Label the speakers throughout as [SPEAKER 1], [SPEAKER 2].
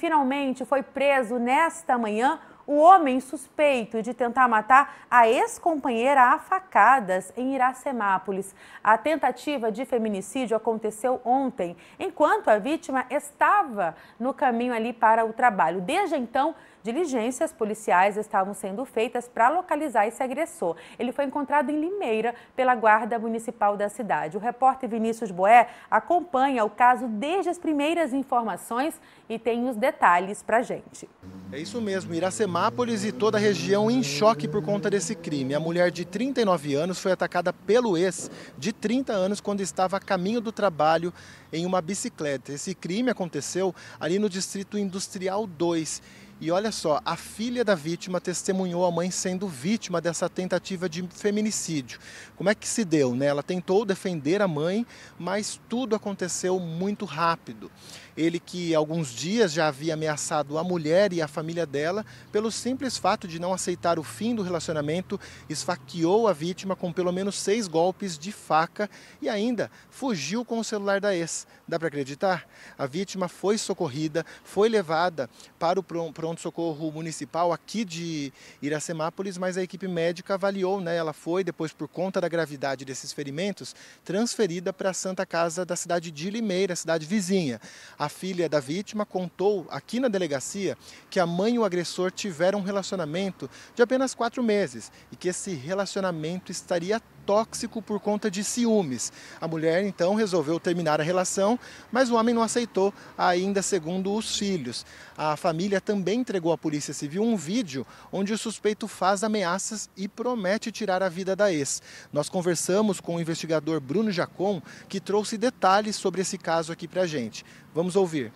[SPEAKER 1] finalmente foi preso nesta manhã o homem suspeito de tentar matar a ex-companheira a facadas em Iracemápolis. A tentativa de feminicídio aconteceu ontem, enquanto a vítima estava no caminho ali para o trabalho. Desde então, Diligências policiais estavam sendo feitas para localizar esse agressor. Ele foi encontrado em Limeira pela Guarda Municipal da cidade. O repórter Vinícius Boé acompanha o caso desde as primeiras informações e tem os detalhes para gente.
[SPEAKER 2] É isso mesmo, Iracemápolis e toda a região em choque por conta desse crime. A mulher de 39 anos foi atacada pelo ex de 30 anos quando estava a caminho do trabalho em uma bicicleta. Esse crime aconteceu ali no Distrito Industrial 2 e olha só, a filha da vítima testemunhou a mãe sendo vítima dessa tentativa de feminicídio. Como é que se deu, né? Ela tentou defender a mãe, mas tudo aconteceu muito rápido. Ele que alguns dias já havia ameaçado a mulher e a família dela pelo simples fato de não aceitar o fim do relacionamento, esfaqueou a vítima com pelo menos seis golpes de faca e ainda fugiu com o celular da ex. Dá para acreditar? A vítima foi socorrida, foi levada para o pronto pronto-socorro municipal aqui de Iracemápolis, mas a equipe médica avaliou, né? Ela foi, depois, por conta da gravidade desses ferimentos, transferida para a Santa Casa da cidade de Limeira, cidade vizinha. A filha da vítima contou aqui na delegacia que a mãe e o agressor tiveram um relacionamento de apenas quatro meses e que esse relacionamento estaria tóxico por conta de ciúmes. A mulher então resolveu terminar a relação, mas o homem não aceitou, ainda segundo os filhos. A família também entregou à Polícia Civil um vídeo onde o suspeito faz ameaças e promete tirar a vida da ex. Nós conversamos com o investigador Bruno Jacon, que trouxe detalhes sobre esse caso aqui para a gente. Vamos ouvir.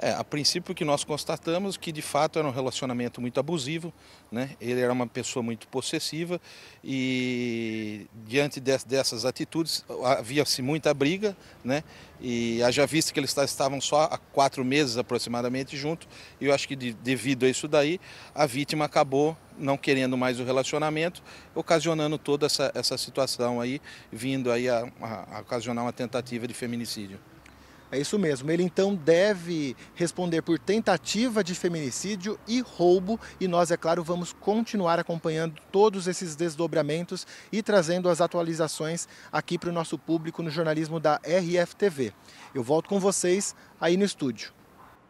[SPEAKER 2] É, a princípio
[SPEAKER 3] que nós constatamos que de fato era um relacionamento muito abusivo, né? ele era uma pessoa muito possessiva e diante dessas atitudes, havia-se muita briga, né? E haja visto que eles estavam só há quatro meses aproximadamente juntos, e eu acho que devido a isso daí, a vítima acabou não querendo mais o relacionamento, ocasionando toda essa, essa situação aí, vindo aí a, a, a ocasionar
[SPEAKER 2] uma tentativa de feminicídio. É isso mesmo. Ele então deve responder por tentativa de feminicídio e roubo. E nós, é claro, vamos continuar acompanhando todos esses desdobramentos e trazendo as atualizações aqui para o nosso público no jornalismo da RFTV. Eu volto com vocês aí no estúdio.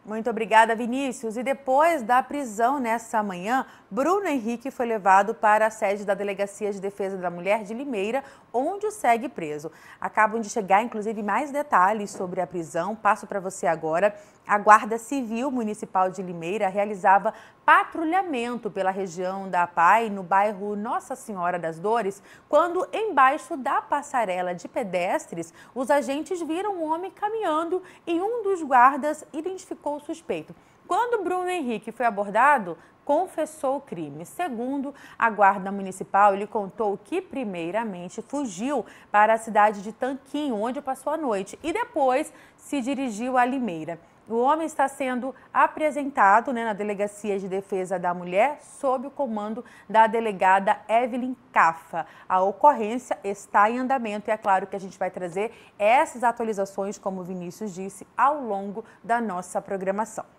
[SPEAKER 1] Muito obrigada, Vinícius. E depois da prisão nessa manhã, Bruno Henrique foi levado para a sede da Delegacia de Defesa da Mulher de Limeira, onde o segue preso. Acabam de chegar, inclusive, mais detalhes sobre a prisão. Passo para você agora. A Guarda Civil Municipal de Limeira realizava patrulhamento pela região da Pai, no bairro Nossa Senhora das Dores, quando, embaixo da passarela de pedestres, os agentes viram um homem caminhando e um dos guardas identificou o suspeito. Quando Bruno Henrique foi abordado, confessou o crime. Segundo a Guarda Municipal, ele contou que, primeiramente, fugiu para a cidade de Tanquinho, onde passou a noite, e depois se dirigiu a Limeira o homem está sendo apresentado né, na Delegacia de Defesa da Mulher sob o comando da delegada Evelyn Cafa. A ocorrência está em andamento e é claro que a gente vai trazer essas atualizações, como o Vinícius disse, ao longo da nossa programação.